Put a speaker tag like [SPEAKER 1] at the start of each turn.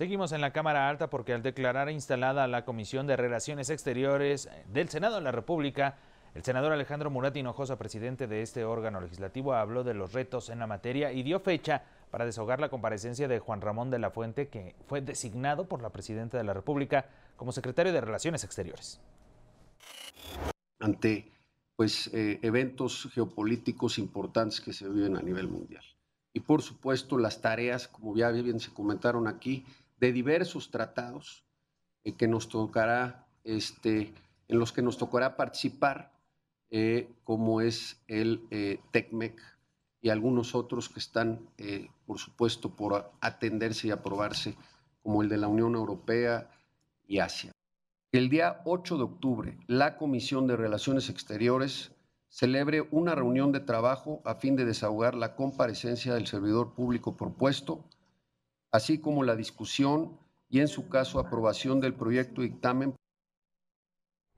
[SPEAKER 1] Seguimos en la Cámara Alta porque al declarar instalada la Comisión de Relaciones Exteriores eh, del Senado de la República, el senador Alejandro Murat Hinojosa, presidente de este órgano legislativo, habló de los retos en la materia y dio fecha para deshogar la comparecencia de Juan Ramón de la Fuente, que fue designado por la presidenta de la República como secretario de Relaciones Exteriores.
[SPEAKER 2] Ante pues, eh, eventos geopolíticos importantes que se viven a nivel mundial. Y por supuesto las tareas, como ya bien se comentaron aquí, de diversos tratados eh, que nos tocará, este, en los que nos tocará participar, eh, como es el eh, TECMEC y algunos otros que están, por supuesto, por atenderse y aprobarse, como el de la Unión Europea y Asia. El día 8 de octubre, la Comisión de Relaciones Exteriores celebre una reunión de trabajo a fin de desahogar la comparecencia del servidor público propuesto así como la discusión y, en su caso, aprobación del proyecto dictamen